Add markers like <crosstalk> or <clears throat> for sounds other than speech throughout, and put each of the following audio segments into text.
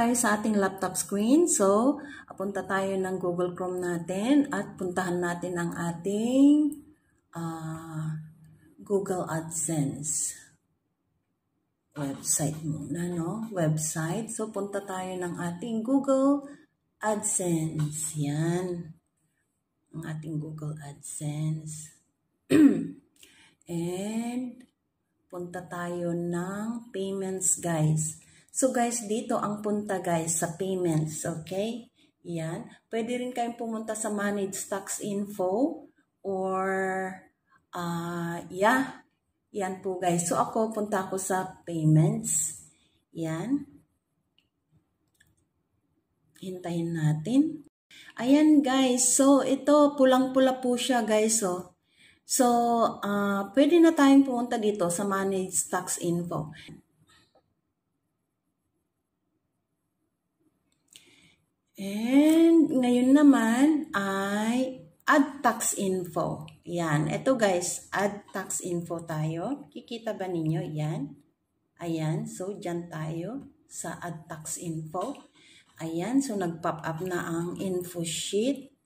tayo sa ating laptop screen. So, punta tayo ng Google Chrome natin at puntahan natin ang ating uh, Google AdSense website muna, no? Website. So, punta tayo ng ating Google AdSense. Yan. Ang ating Google AdSense. <clears throat> And, punta tayo ng payments, guys. So guys, dito ang punta guys sa payments, okay? Yan. Pwede rin kayong pumunta sa Manage Stocks Info or uh, yeah. Yan po guys. So ako, punta ako sa payments. Yan. Hintayin natin. Ayan guys. So ito, pulang-pula po siya guys. Oh. So, uh, pwede na tayong pumunta dito sa Manage Stocks Info. And ngayon naman ay add tax info. Yan. Ito guys, add tax info tayo. Kikita ba ninyo? Yan. Ayan. So, dyan tayo sa add tax info. Ayan. So, nag-pop up na ang info sheet.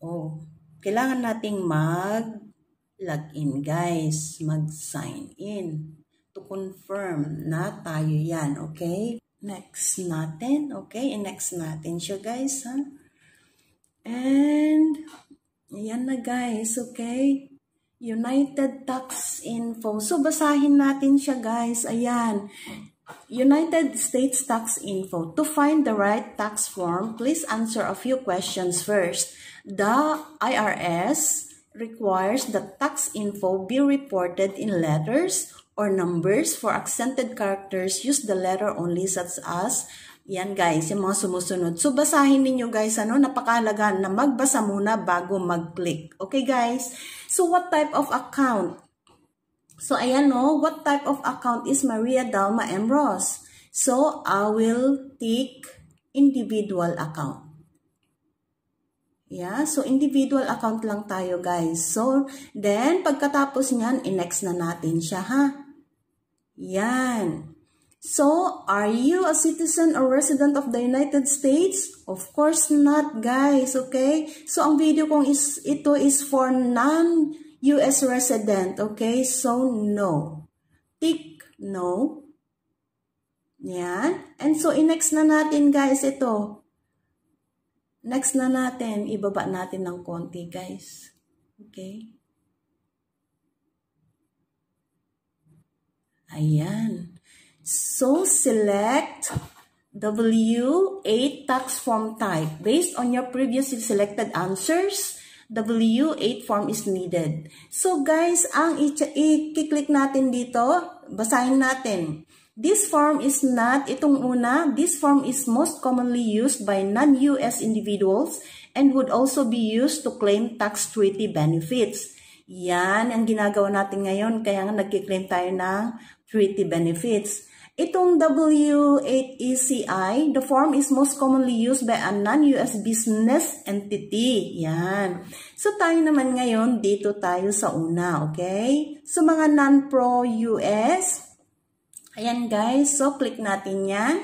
Oh, kailangan nating mag-login guys. Mag-sign in to confirm na tayo yan. Okay? next natin. Okay, And next natin siya guys, ha? And, ayan na guys, okay? United Tax Info. So, basahin natin siya guys. Ayan. United States Tax Info. To find the right tax form, please answer a few questions first. The IRS requires the tax info be reported in letters or numbers for accented characters, use the letter only such as yan guys, yung mga sumusunod. So, basahin ninyo guys, ano, napakahalaga na magbasa muna bago mag-click. Okay guys? So, what type of account? So, ayan no, what type of account is Maria Dalma M. Ross? So, I will take individual account. Yeah, so individual account lang tayo guys. So, then, pagkatapos niyan, i next na natin siya ha. Yan. So, are you a citizen or resident of the United States? Of course not, guys. Okay? So, ang video kong is, ito is for non-US resident. Okay? So, no. Tick no. Yan. And so, next na natin, guys, ito. Next na natin. Ibaba natin ng konti, guys. Okay? Ayan. So, select W8 tax form type. Based on your previously selected answers, W8 form is needed. So guys, ang i-click natin dito, basahin natin. This form is not, itong una, this form is most commonly used by non-US individuals and would also be used to claim tax treaty benefits. Yan ang ginagawa natin ngayon, kaya nga nag-claim tayo ng treaty benefits. Itong W8ECI, e the form is most commonly used by a non-US business entity. Yan. So tayo naman ngayon, dito tayo sa una, okay? So mga non-pro-US, ayan guys, so click natin yan.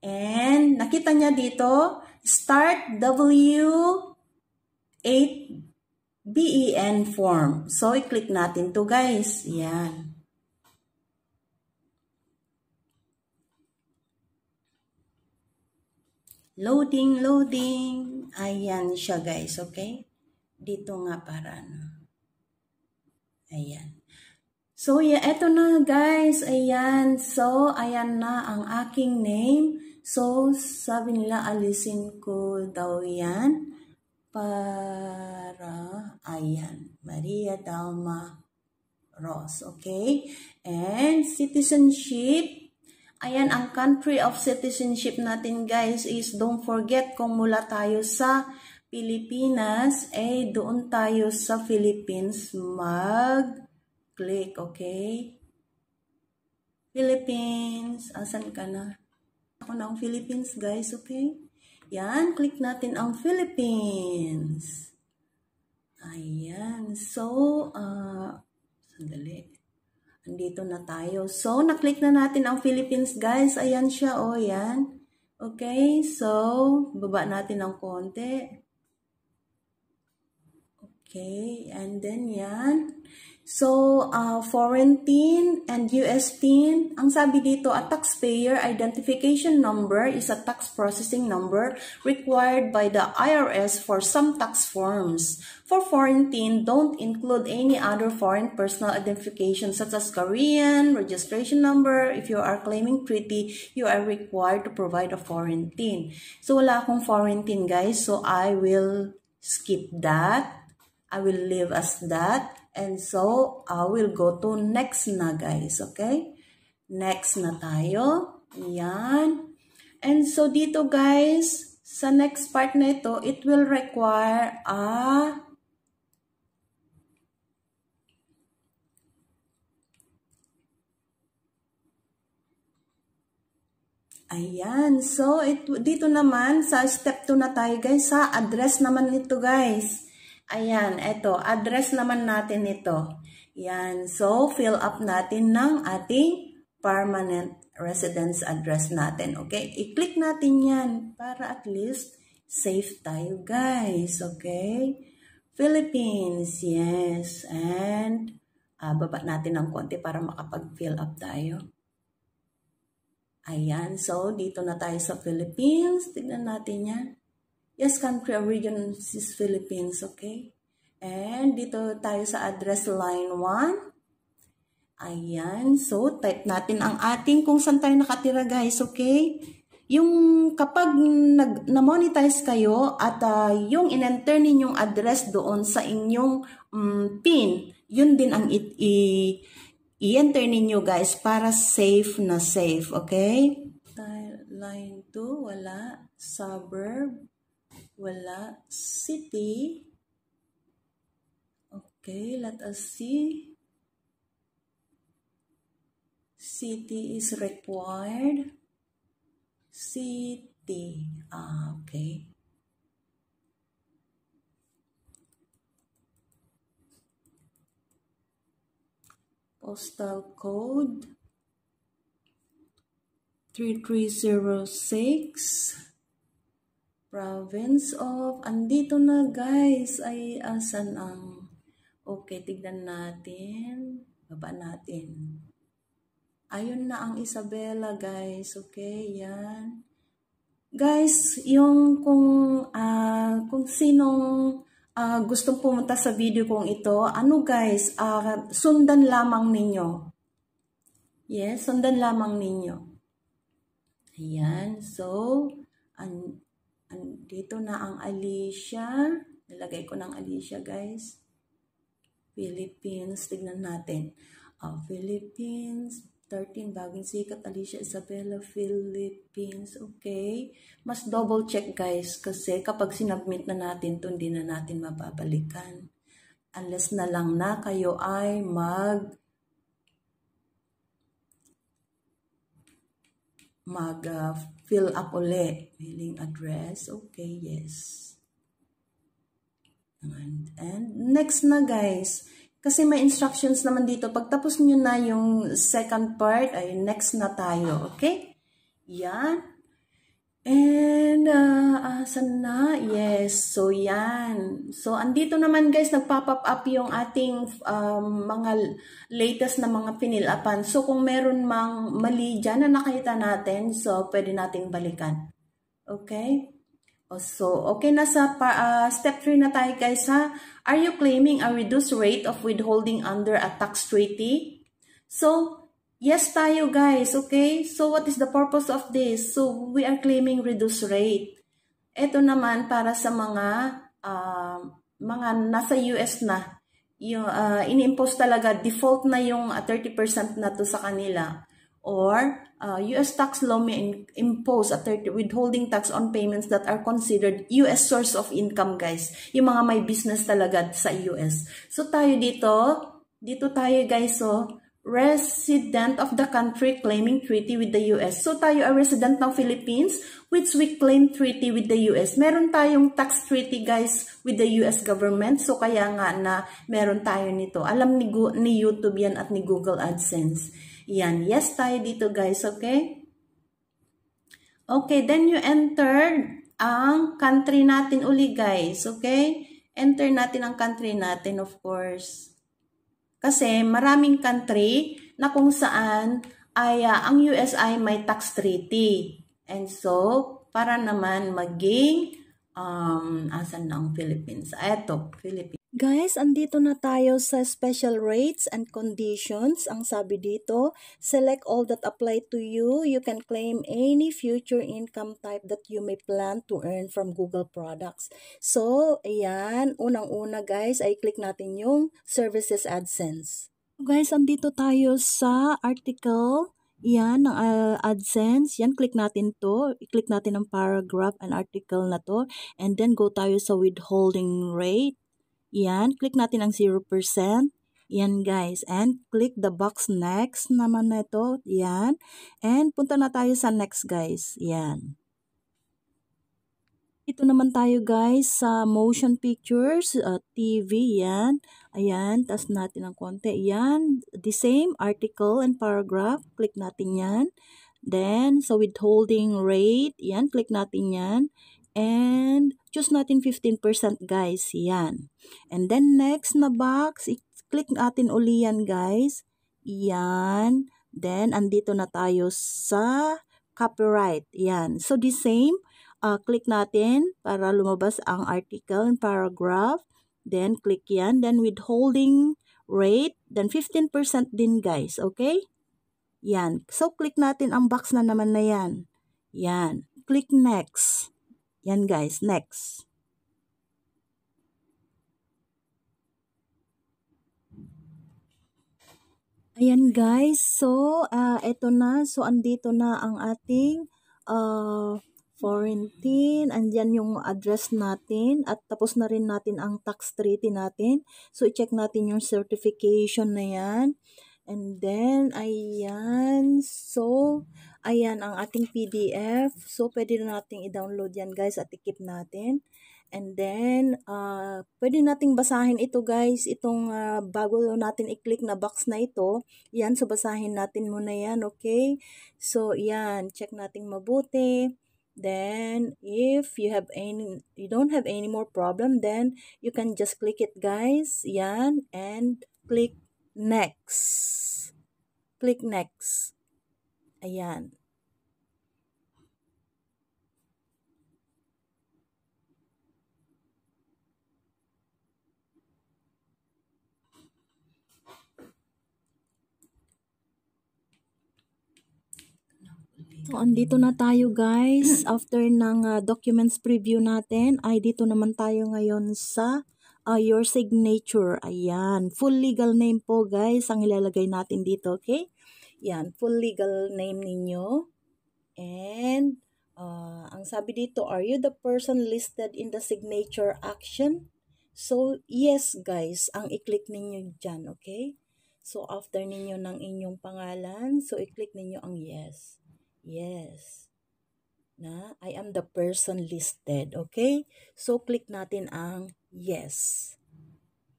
And nakita niya dito, start W8BEN form. So i-click natin to guys. Yan. Loading, loading. Ayan siya guys, okay? Dito nga para ano. Ayan. So, yeah, eto na guys. Ayan. So, ayan na ang aking name. So, sabi nila alisin ko daw yan para, ayan, Maria Dalma Ross. Okay? And citizenship, Ayan, ang country of citizenship natin guys is don't forget kung mula tayo sa Pilipinas, eh doon tayo sa Philippines mag-click, okay? Philippines, asan ka na? Ako na ang Philippines guys, okay? Yan, click natin ang Philippines. Ayan, so, uh, sandali. Andito na tayo. So, naklik na natin ang Philippines, guys. Ayan siya, o. Oh, yan. Okay, so, baba natin ng konti. Okay, and then yan. So, uh, foreign TIN and US TIN, ang sabi dito, a taxpayer identification number is a tax processing number required by the IRS for some tax forms. For foreign TIN, don't include any other foreign personal identification such as Korean, registration number. If you are claiming treaty, you are required to provide a foreign TIN. So, wala akong foreign TIN guys, so I will skip that. I will leave as that. And so, I will go to next na guys, okay? Next na tayo. Yan. And so, dito guys, sa next part na ito, it will require a Ayan. So, it, dito naman, sa step 2 na tayo guys. Sa address naman nito guys. Ayan, eto. Address naman natin ito. Yan. So, fill up natin ng ating permanent residence address natin. Okay? I-click natin yan para at least safe tayo guys. Okay? Philippines. Yes. And uh, baba natin ng konti para makapag-fill up tayo. Ayan. So, dito na tayo sa Philippines. Tignan natin yan. Yes, country region is Philippines, okay? And dito tayo sa address line 1. Ayan. So, type natin ang ating kung saan tayo nakatira guys, okay? Yung kapag na-monetize kayo at uh, yung in-enter ninyong address doon sa inyong um, pin, yun din ang i-enter ninyo guys para safe na safe, okay? Line 2, wala. Suburb. Wala. City. Okay, let us see. City is required. City. Ah, okay. Postal code 3306 Province of, andito na guys, ay asan ang, okay, tignan natin, baba natin. Ayun na ang Isabela guys, okay, yan. Guys, yung kung, uh, kung sinong, uh, gustong pumunta sa video kong ito, ano guys, uh, sundan lamang ninyo. Yes, sundan lamang ninyo. Ayan, so, an dito na ang Alicia. Nilagay ko ng Alicia, guys. Philippines. Tignan natin. Uh, Philippines. 13, bagong sikat. Alicia Isabella, Philippines. Okay. Mas double check, guys. Kasi kapag sinubmit na natin ito, hindi na natin mababalikan. Unless na lang na kayo ay mag- mag-fill uh, up ulit. Mailing address. Okay, yes. And, and next na guys. Kasi may instructions naman dito. Pagtapos nyo na yung second part, ay next na tayo. Okay? Yan. And, uh, asan na? Yes. So, yan. So, andito naman guys, nagpop-up up yung ating um, mga latest na mga pinilapan. So, kung meron mang mali dyan na nakita natin, so, pwede nating balikan. Okay? So, okay, nasa pa, uh, step 3 na tayo guys ha. Are you claiming a reduced rate of withholding under a tax treaty? So, Yes tayo guys, okay? So what is the purpose of this? So we are claiming reduced rate. Ito naman para sa mga uh, mga nasa US na. Yung uh, ah, inimpose talaga default na yung 30% ah, na to sa kanila or uh, US tax law may impose a 30 withholding tax on payments that are considered US source of income guys. Yung mga may business talaga sa US. So tayo dito, dito tayo guys so oh resident of the country claiming treaty with the US. So tayo ay resident ng Philippines which we claim treaty with the US. Meron tayong tax treaty guys with the US government. So kaya nga na meron tayo nito. Alam ni, Go ni YouTube yan at ni Google AdSense. Yan. Yes tayo dito guys. Okay? Okay. Then you enter ang country natin uli guys. Okay? Enter natin ang country natin of course. Kasi maraming country na kung saan ay uh, ang US ay may tax treaty. And so, para naman maging, um, asan na ang Philippines? Ah, eto, Philippines. Guys, andito na tayo sa special rates and conditions. Ang sabi dito, select all that apply to you. You can claim any future income type that you may plan to earn from Google products. So, ayan, unang-una guys, ay click natin yung services AdSense. Guys, andito tayo sa article yan, ng uh, ah, AdSense. Yan, click natin to. I-click natin ang paragraph and article na to. And then, go tayo sa withholding rate. Yan, click natin ang 0%. Yan guys, and click the box next naman na ito. Yan, and punta na tayo sa next guys. Yan. Ito naman tayo guys sa motion pictures, uh, TV, yan. Ayan, tas natin ang konti. Yan, the same article and paragraph, click natin yan. Then, so withholding rate, yan, click natin yan. And, choose natin 15% guys, yan. And then next na box, i-click natin uli yan guys. Yan. Then andito na tayo sa copyright. Yan. So the same, uh, click natin para lumabas ang article and paragraph. Then click yan. Then withholding rate. Then 15% din guys. Okay? Yan. So, click natin ang box na naman na yan. Yan. Click next. Yan guys, next. Ayan guys, so uh, eto na, so andito na ang ating uh, ah, foreign tin, andyan yung address natin at tapos na rin natin ang tax treaty natin. So i-check natin yung certification na yan. And then, ayan, so ayan ang ating PDF. So pwede na natin i-download yan guys at i-keep natin. And then, uh, pwede nating basahin ito guys, itong uh, bago natin i-click na box na ito. Yan, so basahin natin muna yan, okay? So, yan, check natin mabuti. Then, if you have any, you don't have any more problem, then you can just click it guys. Yan, and click next. Click next. Ayan. So, andito na tayo guys. <clears throat> After ng uh, documents preview natin, ay dito naman tayo ngayon sa uh, your signature. Ayan. Full legal name po guys ang ilalagay natin dito, okay? Yan. Full legal name ninyo. And uh, ang sabi dito, are you the person listed in the signature action? So, yes guys, ang i-click ninyo dyan, okay? So, after ninyo ng inyong pangalan, so i-click ninyo ang yes. Yes. Na, I am the person listed. Okay? So, click natin ang yes.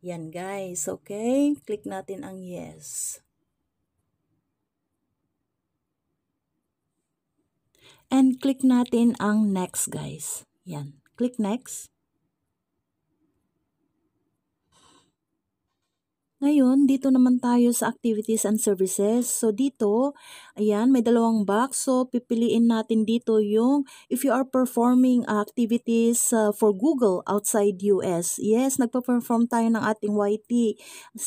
Yan guys, okay? Click natin ang yes. And click natin ang next guys. Yan. Click next. Ngayon, dito naman tayo sa activities and services. So dito, ayan, may dalawang box. So pipiliin natin dito yung if you are performing activities uh, for Google outside US. Yes, nagpa-perform tayo ng ating YT,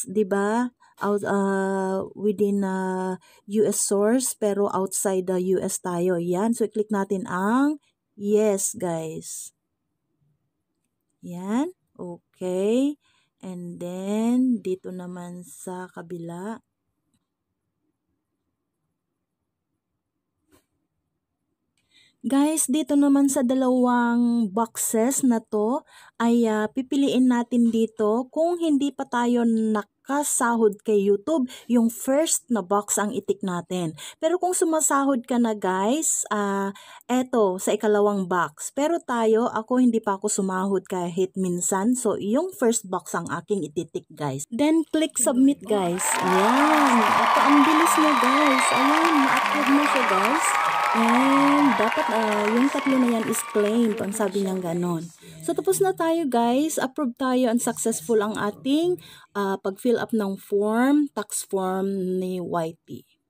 'di ba? Out uh, within uh, US source pero outside the US tayo. Yan, so i-click natin ang yes, guys. Yan. Okay. And then, dito naman sa kabila, Guys, dito naman sa dalawang boxes na to ay uh, pipiliin natin dito kung hindi pa tayo nak kasahod kay YouTube, yung first na box ang itik natin. Pero kung sumasahod ka na guys, uh, eto sa ikalawang box. Pero tayo, ako hindi pa ako sumahod kahit minsan. So yung first box ang aking ititik guys. Then click submit guys. Ayan. Ito ang bilis niya guys. Ayan, ma-upload na siya guys. And dapat uh, yung tatlo na yan is claimed. Ang sabi niyang ganon. So tapos na tayo guys. Approved tayo and successful ang ating uh, pag-fill up ng form, tax form ni YT.